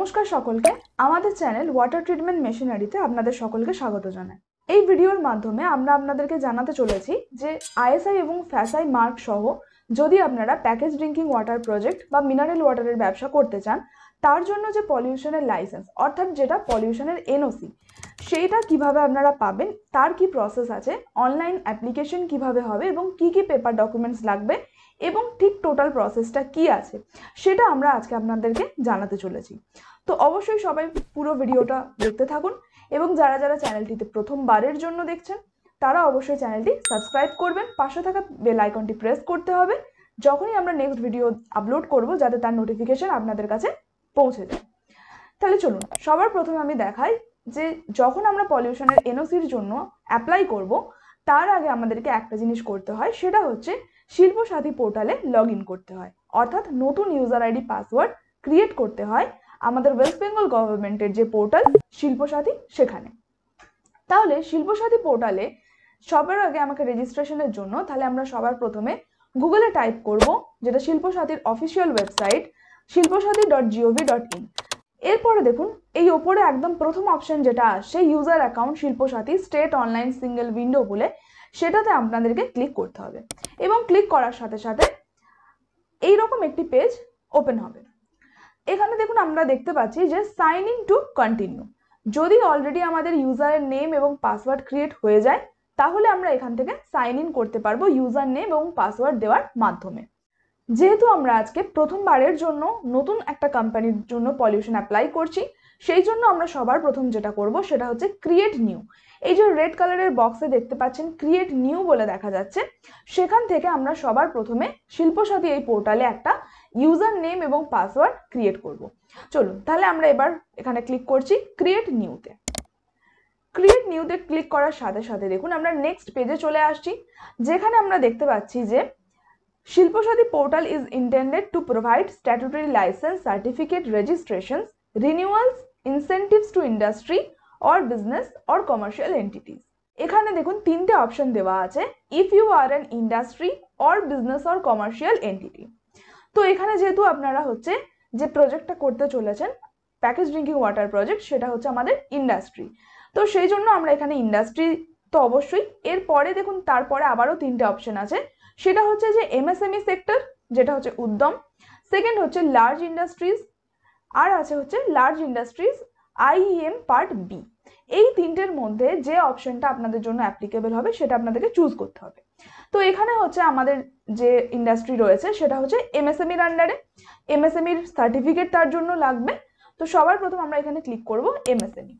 নমস্কার সকলকে আমাদের চ্যানেল ওয়াটার ট্রিটমেন্ট মেশিনারিতে আপনাদের সকলকে স্বাগত জানাই এই ভিডিওর মাধ্যমে আমরা আপনাদেরকে জানাতে চলেছি যে আইএসআই এবং ফ্যাসাই মার্ক সহ যদি আপনারা প্যাকেজ ড্রিঙ্কিং ওয়াটার প্রজেক্ট বা মিনারেল ওয়াটারের ব্যবসা করতে চান তার জন্য যে পলিউশনের লাইসেন্স অর্থাৎ যেটা পলিউশনের এনওসি সেইটা কিভাবে আপনারা পাবেন তার কি প্রসেস আছে অনলাইন অ্যাপ্লিকেশন কিভাবে হবে এবং কি কি পেপার ডকুমেন্টস লাগবে এবং ঠিক টোটাল প্রসেসটা কি আছে সেটা আমরা আজকে আপনাদেরকে জানাতে চলেছি তো অবশ্যই সবাই পুরো ভিডিওটা দেখতে থাকুন এবং যারা যারা চ্যানেলটিতে প্রথমবারের জন্য দেখছেন তারা অবশ্যই চ্যানেলটি সাবস্ক্রাইব করবেন পাশে থাকা বেল আইকনটি প্রেস করতে হবে যখনই আমরা নেক্সট ভিডিও আপলোড করব যাতে তার নোটিফিকেশান আপনাদের কাছে পৌঁছে যায় তাহলে চলুন সবার প্রথমে আমি দেখাই যে যখন আমরা পলিউশনের এনওসির জন্য অ্যাপ্লাই করব তার আগে আমাদেরকে একটা জিনিস করতে হয় সেটা হচ্ছে শিল্প সাথী পোর্টালে লগ করতে হয় অর্থাৎ নতুন ইউজার আইডি পাসওয়ার্ড ক্রিয়েট করতে হয় আমাদের ওয়েস্ট বেঙ্গল গভর্নমেন্টের যে পোর্টাল শিল্পসাথী সেখানে তাহলে শিল্পসাথী পোর্টালে সবার আগে আমাকে রেজিস্ট্রেশনের জন্য তাহলে আমরা সবার প্রথমে গুগলে টাইপ করব যেটা শিল্পসাথীর official website Shilpasathi dot G O V dot in এরপরে দেখুন এই ওপরে একদম প্রথম অপশন যেটা আসছে user account Shilpasathi state online single window বলে সেটাতে আপনাদেরকে ক্লিক করতে হবে এবং ক্লিক করার সাথে সাথে এই রকম একটি পেজ ওপেন হবে এখানে দেখুন আমরা দেখতে পাচ্ছি যে সাইন ইন টু কন্টিনিউ যদি অলরেডি আমাদের ইউজারের নেম এবং পাসওয়ার্ড ক্রিয়েট হয়ে যায় তাহলে আমরা এখান থেকে সাইন ইন করতে পারবো ইউজার নেম এবং পাসওয়ার্ড দেওয়ার মাধ্যমে যেহেতু আমরা আজকে প্রথমবারের জন্য নতুন একটা কোম্পানির জন্য পলিউশন অ্যাপ্লাই করছি সেই জন্য আমরা সবার প্রথম যেটা করব সেটা হচ্ছে ক্রিয়েট নিউ এই যে রেড কালারের বক্সে দেখতে পাচ্ছেন ক্রিয়েট নিউ বলে দেখা যাচ্ছে সেখান থেকে আমরা সবার প্রথমে শিল্পসাথী এই পোর্টালে একটা ইউজার নেম এবং পাসওয়ার্ড ক্রিয়েট করব। চলুন তাহলে আমরা এবার এখানে ক্লিক করছি ক্রিয়েট নিউতে ক্রিয়েট নিউতে ক্লিক করার সাথে সাথে দেখুন আমরা নেক্সট পেজে চলে আসছি যেখানে আমরা দেখতে পাচ্ছি যে Shilposhadi portal is intended to provide statutory licence certificate registration renewals incentives to industry or business or commercial entities. এখানে দেখুন তিনটে অপশন দেওয়া আছে if you are an industry or business or commercial entity তো এখানে যেহেতু আপনারা হচ্ছে যে প্রজেক্টটা করতে চলেছেন প্যাকেজ ড্রিঙ্কিং ওয়াটার প্রজেক্ট সেটা হচ্ছে আমাদের ইন্ডাস্ট্রি তো সেই জন্য আমরা এখানে ইন্ডাস্ট্রি তো অবশ্যই এরপরে দেখুন তারপরে আবারও তিনটে অপশন আছে সেটা হচ্ছে যে এমএসএমই সেক্টর e যেটা হচ্ছে উদ্যম সেকেন্ড হচ্ছে লার্জ ইন্ডাস্ট্রিজ আর আছে হচ্ছে large industries IM part B এই তিনটের মধ্যে যে অপশনটা আপনাদের জন্য অ্যাপ্লিকেবল হবে সেটা আপনাদেরকে চুজ করতে হবে তো এখানে হচ্ছে আমাদের যে ইন্ডাস্ট্রি রয়েছে সেটা হচ্ছে এমএসএমইর আন্ডারে এমএসএমইর সার্টিফিকেট তার জন্য লাগবে তো সবার প্রথম আমরা এখানে ক্লিক করব এমএসএমই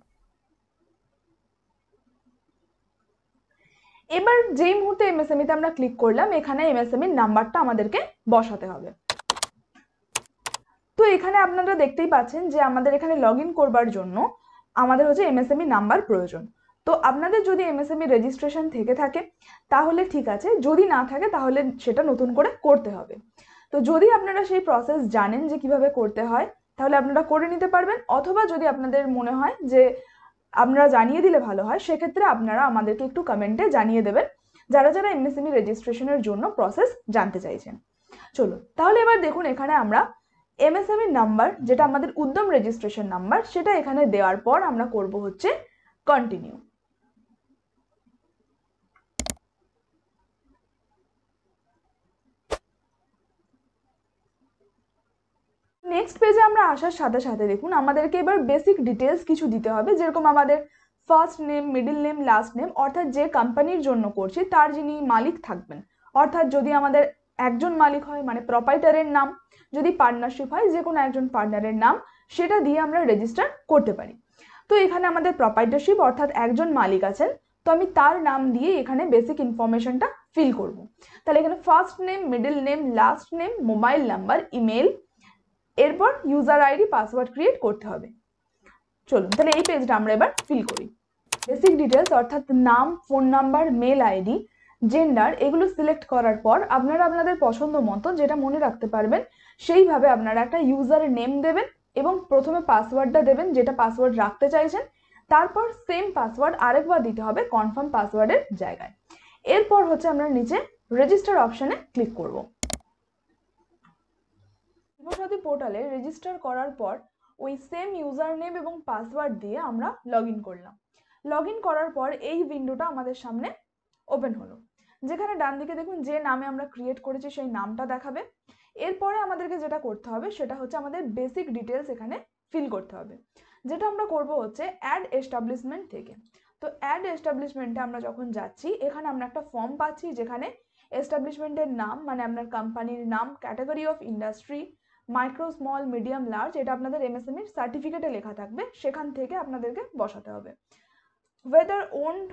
এবার যেই মুহূর্তে এমএসএমইতে e আমরা ক্লিক করলাম এখানে এমএসএমইর e নাম্বারটা আমাদেরকে বসাতে হবে তো এখানে আপনারা দেখতেই পাচ্ছেন যে আমাদের এখানে লগ করবার জন্য আমাদের হচ্ছে এমএসএমই নাম্বার e প্রয়োজন তো আপনাদের যদি এমএসএমই রেজিস্ট্রেশন থেকে থাকে তাহলে ঠিক আছে যদি না থাকে তাহলে সেটা নতুন করে করতে হবে তো যদি আপনারা সেই প্রসেস জানেন যে কিভাবে করতে হয় তাহলে আপনারা করে নিতে পারবেন অথবা যদি আপনাদের মনে হয় যে আপনারা জানিয়ে দিলে ভালো হয় সেক্ষেত্রে আপনারা আমাদেরকে একটু কমেন্টে জানিয়ে দেবেন যারা যারা e এমএসএমই রেজিস্ট্রেশনের জন্য প্রসেস জানতে চাইছেন চলো তাহলে এবার দেখুন এখানে আমরা এমএসএমই নাম্বার e যেটা আমাদের উদ্যম রেজিস্ট্রেশন নাম্বার সেটা এখানে দেওয়ার পর আমরা করব হচ্ছে কন্টিনিউ নেক্সট পেজে আমরা আসার সাথে সাথে দেখুন আমাদেরকে এবার বেসিক ডিটেলস কিছু দিতে হবে যেরকম আমাদের first name middle name last name অর্থাৎ যে কোম্পানির জন্য করছি তার যিনি মালিক থাকবেন অর্থাৎ যদি আমাদের একজন মালিক হয় মানে প্রপাইটারের নাম যদি পার্টনারশিপ হয় যে কোনো একজন পার্টনারের নাম সেটা দিয়ে আমরা রেজিস্টার করতে পারি তো এখানে আমাদের প্রপাইটারশিপ অর্থাৎ একজন মালিক আছেন তো আমি তার নাম দিয়ে এখানে বেসিক ইনফরমেশনটা ফিল করব। তাহলে এখানে first name middle name last name mobile number email এরপর ইউজার আইডি পাসওয়ার্ড ক্রিয়েট করতে হবে চলুন তাহলে এই পেজটা আমরা এবার ফিল করি বেসিক ডিটেলস অর্থাৎ নাম phone number mail ID gender এগুলো সিলেক্ট করার পর আপনারা আপনাদের পছন্দ মতো যেটা মনে রাখতে পারবেন সেইভাবে আপনারা একটা ইউজার নেম দেবেন এবং প্রথমে পাসওয়ার্ডটা দেবেন যেটা পাসওয়ার্ড রাখতে চাইছেন তারপর সেম পাসওয়ার্ড আরেকবার দিতে হবে কনফার্ম পাসওয়ার্ডের জায়গায় এরপর হচ্ছে আমরা নিচে রেজিস্টার অপশানে ক্লিক করবো জীবনসাথী পোর্টালে রেজিস্টার করার পর ওই সেম ইউজার নেম এবং পাসওয়ার্ড দিয়ে আমরা লগ করলাম লগ করার পর এই উইন্ডোটা আমাদের সামনে ওপেন হলো যেখানে ডান দিকে দেখুন যে নামে আমরা ক্রিয়েট করেছি সেই নামটা দেখাবে এরপরে আমাদেরকে যেটা করতে হবে সেটা হচ্ছে আমাদের বেসিক ডিটেলস এখানে ফিল করতে হবে যেটা আমরা করব হচ্ছে অ্যাড এস্টাবলিশমেন্ট থেকে তো অ্যাড এস্টাবলিশমেন্টে আমরা যখন যাচ্ছি এখানে আমরা একটা ফর্ম পাচ্ছি যেখানে এস্টাবলিশমেন্টের নাম মানে আপনার কোম্পানির নাম category of industry micro small medium large এটা আপনাদের এমএসএমইর সার্টিফিকেটে লেখা থাকবে সেখান থেকে আপনাদেরকে বসাতে হবে whether owned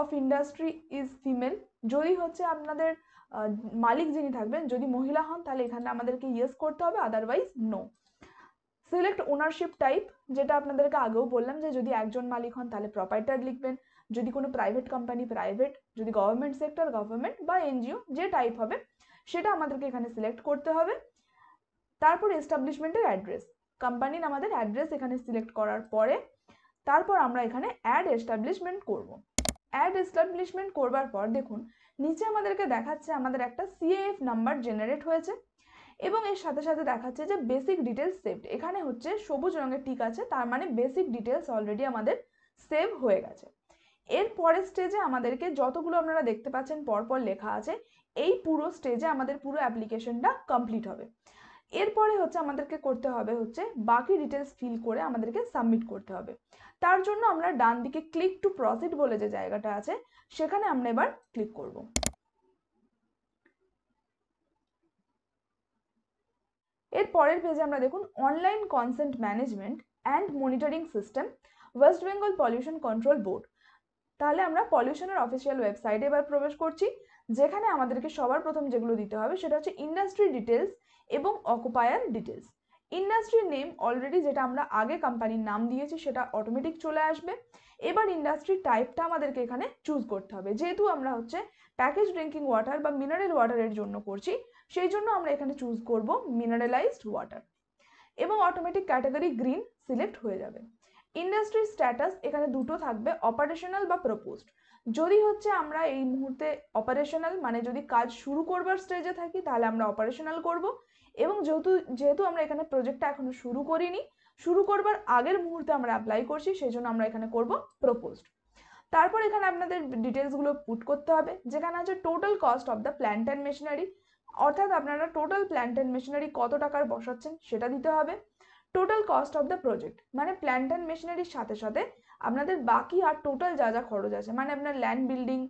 of industry is female যদি হচ্ছে আপনাদের মালিক যিনি থাকবেন যদি মহিলা হন তাহলে এখানে আমাদেরকে ইয়েস করতে হবে otherwise no select ownership type যেটা আপনাদেরকে আগেও বললাম যে যদি একজন মালিক হন তাহলে প্রপার্টার লিখবেন যদি কোনো প্রাইভেট কোম্পানি প্রাইভেট যদি গভর্নমেন্ট সেক্টর গভর্নমেন্ট বা এনজিও যে টাইপ হবে সেটা আমাদেরকে এখানে সিলেক্ট করতে হবে তারপর এস্টাবলিশমেন্টের অ্যাড্রেস কোম্পানির আমাদের অ্যাড্রেস এখানে সিলেক্ট করার পরে তারপর আমরা এখানে অ্যাড এস্টাবলিশমেন্ট করব। অ্যাড এস্টাবলিশমেন্ট করবার পর দেখুন নিচে আমাদেরকে দেখাচ্ছে আমাদের একটা সিএএফ নাম্বার জেনারেট হয়েছে এবং এর সাথে সাথে দেখাচ্ছে যে বেসিক ডিটেলস সেভড এখানে হচ্ছে সবুজ রঙের টিক আছে তার মানে বেসিক ডিটেলস অলরেডি আমাদের সেভ হয়ে গেছে এর পরের স্টেজে আমাদেরকে যতগুলো আপনারা দেখতে পাচ্ছেন পরপর লেখা আছে এই পুরো স্টেজে আমাদের পুরো অ্যাপ্লিকেশনটা কমপ্লিট হবে এরপরে হচ্ছে আমাদেরকে করতে হবে হচ্ছে বাকি ডিটেলস ফিল করে আমাদেরকে সাবমিট করতে হবে তার জন্য আমরা ডান দিকে ক্লিক টু প্রসিড বলে যে জায়গাটা আছে সেখানে আমরা এবার ক্লিক করব এর পরের পেজে আমরা দেখুন online consent management and monitoring system West Bengal pollution control board তাহলে আমরা পলিউশনের অফিসিয়াল ওয়েবসাইটে এবার প্রবেশ করছি যেখানে আমাদেরকে সবার প্রথম যেগুলো দিতে হবে সেটা হচ্ছে ইন্ডাস্ট্রি ডিটেলস এবং অকুপায়ার ডিটেলস ইন্ডাস্ট্রির নেম অলরেডি যেটা আমরা আগে কোম্পানির নাম দিয়েছি সেটা অটোমেটিক চলে আসবে এবার ইন্ডাস্ট্রি টাইপটা আমাদেরকে এখানে চুজ করতে হবে যেহেতু আমরা হচ্ছে প্যাকেজ ড্রিঙ্কিং ওয়াটার বা মিনারেল ওয়াটারের জন্য করছি সেই জন্য আমরা এখানে চুজ করব মিনারেলাইজড ওয়াটার এবং অটোমেটিক ক্যাটাগরি গ্রিন সিলেক্ট হয়ে যাবে ইন্ডাস্ট্রি স্ট্যাটাস এখানে দুটো থাকবে অপারেশনাল বা প্রপোজড যদি হচ্ছে আমরা এই মুহূর্তে অপারেশনাল মানে যদি কাজ শুরু করবার স্টেজে থাকি তাহলে আমরা অপারেশনাল করব এবং যেহেতু যেহেতু আমরা এখানে প্রজেক্টটা এখনো শুরু করিনি শুরু করবার আগের মুহূর্তে আমরা অ্যাপ্লাই করছি সেই জন্য আমরা এখানে করব প্রপোজড তারপর এখানে আপনাদের ডিটেলসগুলো পুট করতে হবে যেখানে আছে total cost of the plant and machinery অর্থাৎ আপনারা টোটাল প্ল্যান্ট অ্যান্ড মেশিনারি কত টাকার বসাচ্ছেন সেটা দিতে হবে total cost of the project মানে প্ল্যান্ট অ্যান্ড মেশিনারির সাথে সাথে আপনাদের বাকি আর টোটাল যা যা খরচ আছে মানে আপনার ল্যান্ড বিল্ডিং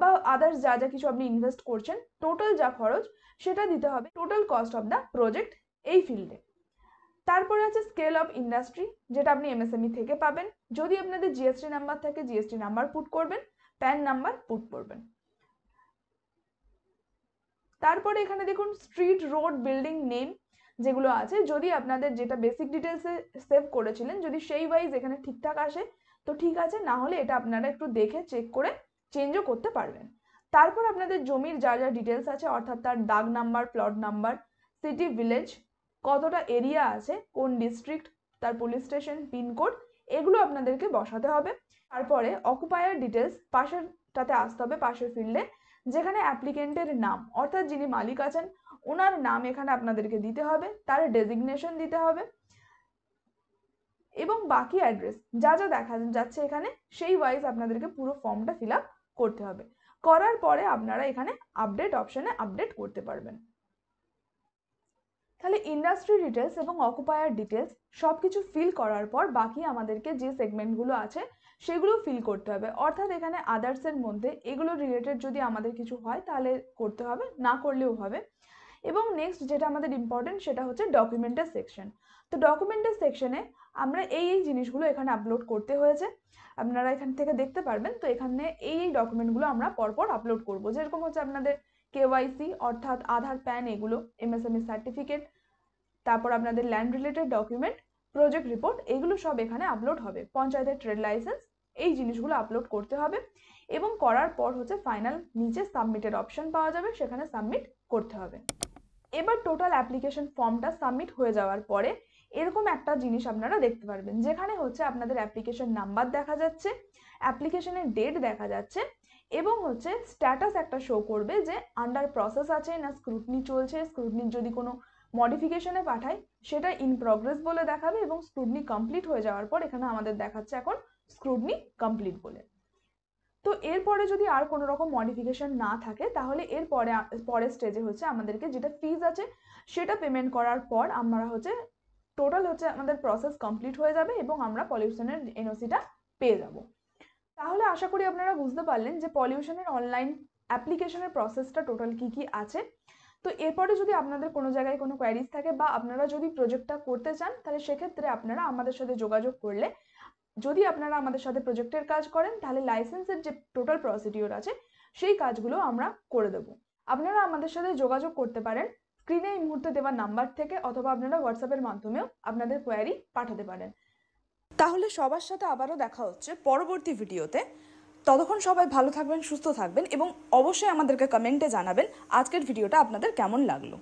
বা আদার্স যা যা কিছু আপনি ইনভেস্ট করছেন টোটাল যা খরচ সেটা দিতে হবে total cost of the project এই ফিল্ডে তারপরে আছে স্কেল অফ ইন্ডাস্ট্রি যেটা আপনি এমএসএমই e থেকে পাবেন যদি আপনাদের জিএসটি নাম্বার থাকে জিএসটি নাম্বার পুট করবেন প্যান নাম্বার পুট করবেন তারপরে এখানে দেখুন স্ট্রিট রোড বিল্ডিং নেম যেগুলো আছে যদি আপনাদের যেটা বেসিক ডিটেলসে সেভ করেছিলেন যদি সেই ওয়াইজ এখানে ঠিকঠাক আসে তো ঠিক আছে না হলে এটা আপনারা একটু দেখে চেক করে চেঞ্জও করতে পারবেন তারপর আপনাদের জমির যা যা ডিটেলস আছে অর্থাৎ তার দাগ number plot number city village কতটা এরিয়া আছে কোন ডিস্ট্রিক্ট তার পুলিশ স্টেশন পিনকোড এগুলো আপনাদেরকে বসাতে হবে তারপরে অকুপায়ার ডিটেলস পাশেরটাতে আসতে হবে পাশের ফিল্ডে যেখানে অ্যাপ্লিকেন্টের নাম অর্থাৎ যিনি মালিক আছেন ওনার নাম এখানে আপনাদেরকে দিতে হবে তার ডেজিগনেশন দিতে হবে এবং বাকি অ্যাড্রেস যা যা দেখা যাচ্ছে এখানে সেই ওয়াইজ আপনাদেরকে পুরো ফর্মটা ফিল করতে হবে করার পরে আপনারা এখানে আপডেট অপশানে আপডেট করতে পারবেন তাহলে ইন্ডাস্ট্রি ডিটেলস এবং অকুপায়ার ডিটেলস সব কিছু ফিল করার পর বাকি আমাদেরকে যে সেগমেন্টগুলো আছে সেগুলো ফিল করতে হবে অর্থাৎ এখানে আদার্সের মধ্যে এগুলো রিলেটেড যদি আমাদের কিছু হয় তাহলে করতে হবে না করলেও হবে এবং নেক্সট যেটা আমাদের ইম্পর্টেন্ট সেটা হচ্ছে ডকুমেন্টের সেকশন তো ডকুমেন্টের সেকশনে আমরা এই এই জিনিসগুলো এখানে আপলোড করতে হয়েছে আপনারা এখান থেকে দেখতে পারবেন তো এখানে এই এই ডকুমেন্টগুলো আমরা পরপর আপলোড করব যেরকম হচ্ছে আপনাদের কেওয়াইসি অর্থাৎ আধার প্যান এগুলো এমএসএমএস সার্টিফিকেট e তারপর আপনাদের land related document project report এগুলো সব এখানে আপলোড হবে পঞ্চায়েতের ট্রেড লাইসেন্স এই জিনিসগুলো আপলোড করতে হবে এবং করার পর হচ্ছে ফাইনাল নিচে সাবমিটের অপশন পাওয়া যাবে সেখানে সাবমিট করতে হবে এবার টোটাল অ্যাপ্লিকেশন ফর্মটা সাবমিট হয়ে যাওয়ার পরে এরকম একটা জিনিস আপনারা দেখতে পারবেন যেখানে হচ্ছে আপনাদের অ্যাপ্লিকেশন নাম্বার দেখা যাচ্ছে অ্যাপ্লিকেশনের ডেট দেখা যাচ্ছে এবং হচ্ছে স্ট্যাটাস একটা শো করবে যে আন্ডার প্রসেস আছে না স্ক্রুটনি চলছে স্ক্রুটনির যদি কোনো মডিফিকেশনে পাঠায় সেটা ইন প্রগ্রেস বলে দেখাবে এবং স্ক্রুটনি কমপ্লিট হয়ে যাওয়ার পর এখানে আমাদের দেখাচ্ছে এখন স্ক্রুটনি কমপ্লিট বলে তো এরপরে যদি আর কোনো রকম মডিফিকেশান না থাকে তাহলে এরপরে পরের স্টেজে হচ্ছে আমাদেরকে যেটা ফিজ আছে সেটা পেমেন্ট করার পর আমরা হচ্ছে টোটাল হচ্ছে আমাদের প্রসেস কমপ্লিট হয়ে যাবে এবং আমরা পলিউশনের এনওসিটা পেয়ে যাব তাহলে আশা করি আপনারা বুঝতে পারলেন যে পলিউশনের অনলাইন অ্যাপ্লিকেশনের প্রসেসটা টোটাল কি কি আছে তো এরপরে যদি আপনাদের কোনো জায়গায় কোনো কোয়ারিজ থাকে বা আপনারা যদি প্রজেক্টটা করতে চান তাহলে সেক্ষেত্রে আপনারা আমাদের সাথে যোগাযোগ করলে যদি আপনারা আমাদের সাথে প্রজেক্টের কাজ করেন তাহলে লাইসেন্সের যে টোটাল প্রসিডিওর আছে সেই কাজগুলো আমরা করে দেব আপনারা আমাদের সাথে যোগাযোগ করতে পারেন স্ক্রিনে এই মুহূর্তে দেওয়া নাম্বার থেকে অথবা আপনারা হোয়াটসঅ্যাপের মাধ্যমেও আপনাদের কোয়ারি পাঠাতে পারেন তাহলে সবার সাথে আবারও দেখা হচ্ছে পরবর্তী ভিডিওতে ততক্ষণ সবাই ভালো থাকবেন সুস্থ থাকবেন এবং অবশ্যই আমাদেরকে কমেন্টে জানাবেন আজকের ভিডিওটা আপনাদের কেমন লাগলো